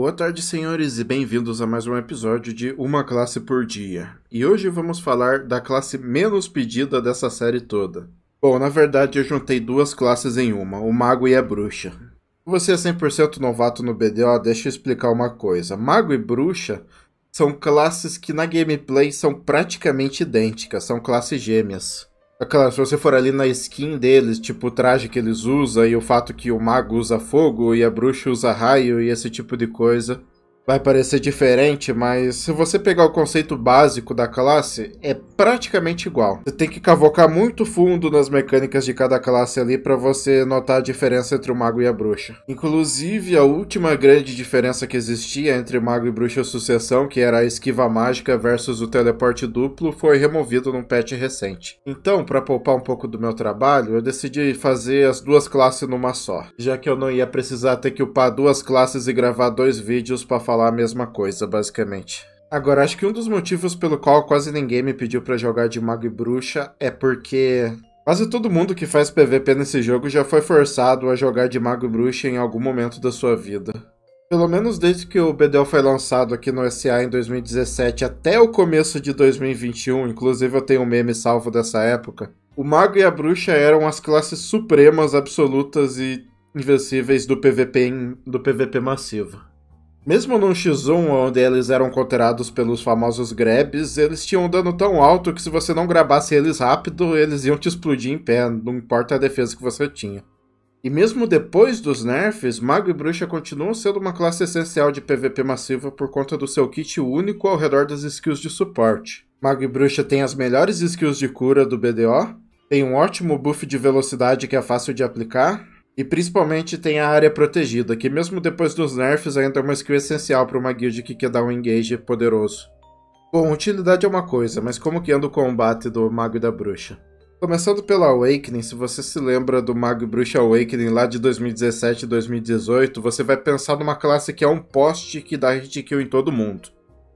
Boa tarde, senhores, e bem-vindos a mais um episódio de Uma Classe por Dia. E hoje vamos falar da classe menos pedida dessa série toda. Bom, na verdade eu juntei duas classes em uma, o Mago e a Bruxa. Se você é 100% novato no BDO, deixa eu explicar uma coisa. Mago e Bruxa são classes que na gameplay são praticamente idênticas, são classes gêmeas. É claro, se você for ali na skin deles, tipo o traje que eles usam e o fato que o mago usa fogo e a bruxa usa raio e esse tipo de coisa, vai parecer diferente, mas se você pegar o conceito básico da classe, é praticamente igual. Você tem que cavocar muito fundo nas mecânicas de cada classe ali para você notar a diferença entre o mago e a bruxa. Inclusive, a última grande diferença que existia entre mago e bruxa sucessão, que era a esquiva mágica versus o teleporte duplo, foi removido num patch recente. Então, para poupar um pouco do meu trabalho, eu decidi fazer as duas classes numa só, já que eu não ia precisar ter que upar duas classes e gravar dois vídeos para falar falar a mesma coisa, basicamente. Agora, acho que um dos motivos pelo qual quase ninguém me pediu para jogar de mago e bruxa é porque quase todo mundo que faz PVP nesse jogo já foi forçado a jogar de mago e bruxa em algum momento da sua vida. Pelo menos desde que o BDL foi lançado aqui no SA em 2017 até o começo de 2021, inclusive eu tenho um meme salvo dessa época, o mago e a bruxa eram as classes supremas, absolutas e invencíveis do PVP, em, do PVP massivo. Mesmo num X1, onde eles eram conterados pelos famosos grabs, eles tinham um dano tão alto que se você não grabasse eles rápido, eles iam te explodir em pé, não importa a defesa que você tinha. E mesmo depois dos nerfs, Mago e Bruxa continuam sendo uma classe essencial de PVP massiva por conta do seu kit único ao redor das skills de suporte. Mago e Bruxa tem as melhores skills de cura do BDO, tem um ótimo buff de velocidade que é fácil de aplicar, e principalmente tem a área protegida, que mesmo depois dos nerfs ainda é uma skill essencial para uma guild que quer dar um engage poderoso. Bom, utilidade é uma coisa, mas como que anda o combate do Mago e da Bruxa? Começando pela Awakening, se você se lembra do Mago e Bruxa Awakening lá de 2017 e 2018, você vai pensar numa classe que é um poste que dá hit kill em todo mundo.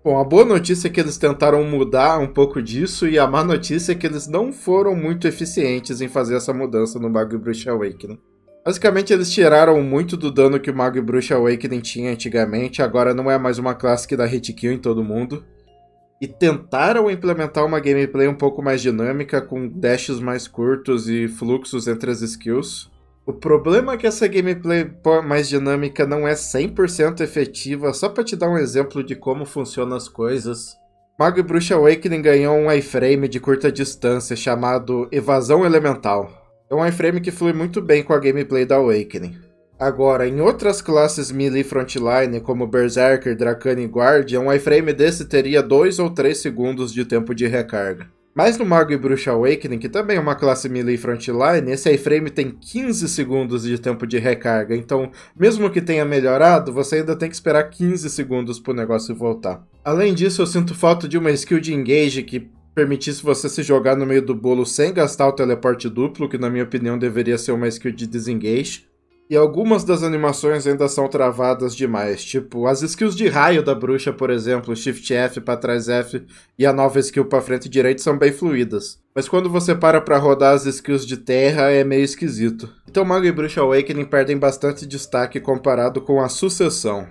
Bom, a boa notícia é que eles tentaram mudar um pouco disso, e a má notícia é que eles não foram muito eficientes em fazer essa mudança no Mago e Bruxa Awakening. Basicamente, eles tiraram muito do dano que o Mago e Bruxa Awakening tinha antigamente, agora não é mais uma classe que dá hit kill em todo mundo. E tentaram implementar uma gameplay um pouco mais dinâmica, com dashes mais curtos e fluxos entre as skills. O problema é que essa gameplay mais dinâmica não é 100% efetiva, só para te dar um exemplo de como funcionam as coisas. Mago e Bruxa Awakening ganhou um iframe de curta distância chamado Evasão Elemental. É um iframe que flui muito bem com a gameplay da Awakening. Agora, em outras classes melee frontline, como Berserker, Dracane e Guard, um iframe desse teria 2 ou 3 segundos de tempo de recarga. Mas no Mago e Bruxa Awakening, que também é uma classe melee frontline, esse iframe tem 15 segundos de tempo de recarga, então mesmo que tenha melhorado, você ainda tem que esperar 15 segundos pro negócio voltar. Além disso, eu sinto falta de uma skill de engage que permitisse você se jogar no meio do bolo sem gastar o teleporte duplo, que na minha opinião deveria ser uma skill de desengage. E algumas das animações ainda são travadas demais, tipo as skills de raio da bruxa, por exemplo, Shift F para trás F e a nova skill para frente direito são bem fluidas. Mas quando você para para rodar as skills de terra é meio esquisito. Então Mago e Bruxa Awakening perdem bastante destaque comparado com a sucessão.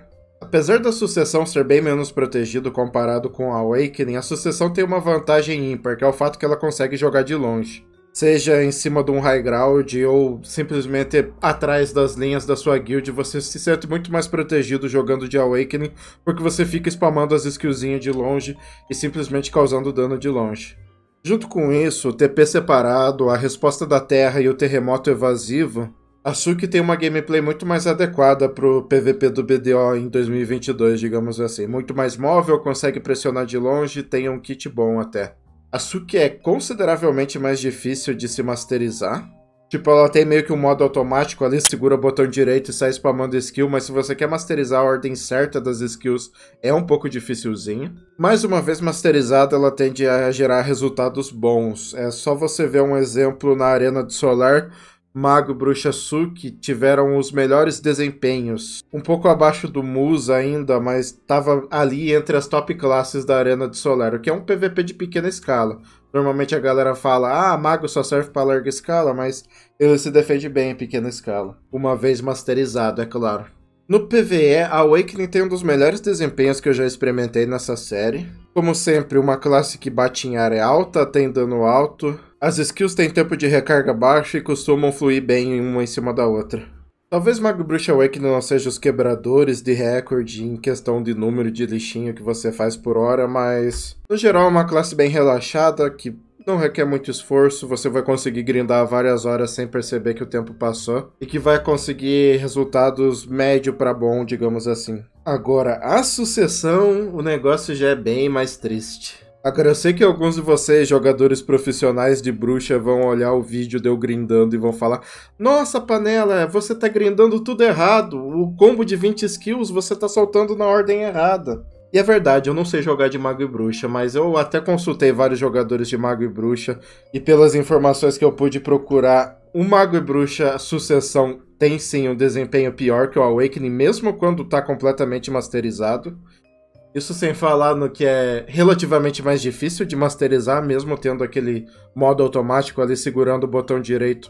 Apesar da sucessão ser bem menos protegido comparado com a Awakening, a sucessão tem uma vantagem ímpar, que é o fato que ela consegue jogar de longe. Seja em cima de um high ground ou simplesmente atrás das linhas da sua guild, você se sente muito mais protegido jogando de Awakening, porque você fica spamando as skillzinhas de longe e simplesmente causando dano de longe. Junto com isso, o TP separado, a resposta da terra e o terremoto evasivo a Suki tem uma gameplay muito mais adequada pro PVP do BDO em 2022, digamos assim. Muito mais móvel, consegue pressionar de longe, tem um kit bom até. A Suki é consideravelmente mais difícil de se masterizar. Tipo, ela tem meio que um modo automático ali, segura o botão direito e sai spamando skill, mas se você quer masterizar a ordem certa das skills, é um pouco dificilzinho. Mais uma vez masterizada, ela tende a gerar resultados bons. É só você ver um exemplo na Arena de Solar, Mago e Bruxa Suki tiveram os melhores desempenhos. Um pouco abaixo do Musa ainda, mas estava ali entre as top classes da Arena de Solero, que é um PVP de pequena escala. Normalmente a galera fala, ah, Mago só serve para larga escala, mas ele se defende bem em pequena escala. Uma vez masterizado, é claro. No PvE, a Awakening tem um dos melhores desempenhos que eu já experimentei nessa série. Como sempre, uma classe que bate em área alta, tem dano alto, as skills têm tempo de recarga baixo e costumam fluir bem uma em cima da outra. Talvez Mago Bruxa Awakening não seja os quebradores de recorde em questão de número de lixinho que você faz por hora, mas no geral é uma classe bem relaxada que não requer muito esforço, você vai conseguir grindar várias horas sem perceber que o tempo passou e que vai conseguir resultados médio para bom, digamos assim. Agora, a sucessão, o negócio já é bem mais triste. Agora, eu sei que alguns de vocês, jogadores profissionais de bruxa, vão olhar o vídeo de eu grindando e vão falar: Nossa, panela, você tá grindando tudo errado. O combo de 20 skills você tá soltando na ordem errada. E é verdade, eu não sei jogar de mago e bruxa, mas eu até consultei vários jogadores de mago e bruxa, e pelas informações que eu pude procurar, o mago e bruxa sucessão tem sim um desempenho pior que o Awakening, mesmo quando tá completamente masterizado. Isso sem falar no que é relativamente mais difícil de masterizar, mesmo tendo aquele modo automático ali segurando o botão direito.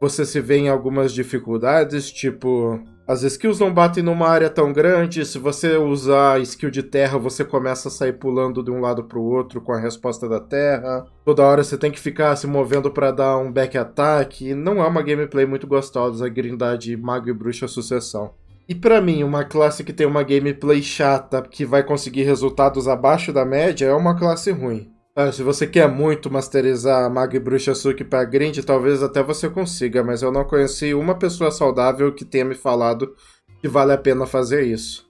Você se vê em algumas dificuldades, tipo. As skills não batem numa área tão grande, se você usar skill de terra, você começa a sair pulando de um lado para o outro com a resposta da terra. Toda hora você tem que ficar se movendo para dar um back attack. Não é uma gameplay muito gostosa, grindar de mago e bruxa sucessão. E para mim, uma classe que tem uma gameplay chata, que vai conseguir resultados abaixo da média, é uma classe ruim. Ah, se você quer muito masterizar a Mag Bruxa Suki pra grind, talvez até você consiga, mas eu não conheci uma pessoa saudável que tenha me falado que vale a pena fazer isso.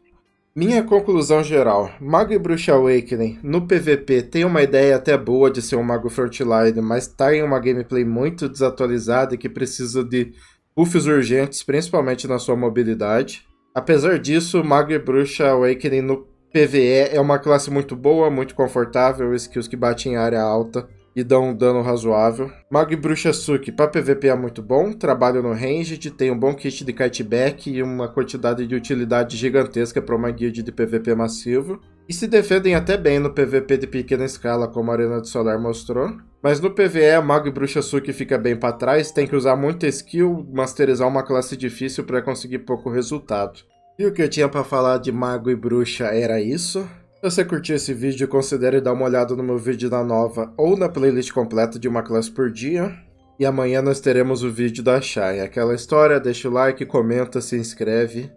Minha conclusão geral: Mago Bruxa Awakening no PVP tem uma ideia até boa de ser um mago frontline, mas tá em uma gameplay muito desatualizada e que precisa de buffs urgentes, principalmente na sua mobilidade. Apesar disso, Mago e Bruxa Awakening no PvE é uma classe muito boa, muito confortável, skills que batem em área alta e dão um dano razoável. Mago e Bruxa Suki para PVP é muito bom, trabalho no ranged, tem um bom kit de kiteback e uma quantidade de utilidade gigantesca para uma guild de PVP massivo. E se defendem até bem no PVP de pequena escala, como a Arena de Solar mostrou. Mas no PvE, Mago e Bruxa Suki fica bem para trás, tem que usar muita skill, masterizar uma classe difícil para conseguir pouco resultado. E o que eu tinha para falar de Mago e Bruxa era isso. Se você curtiu esse vídeo, considere dar uma olhada no meu vídeo da nova ou na playlist completa de uma classe por dia. E amanhã nós teremos o vídeo da Shai. Aquela história, deixa o like, comenta, se inscreve.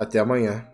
Até amanhã.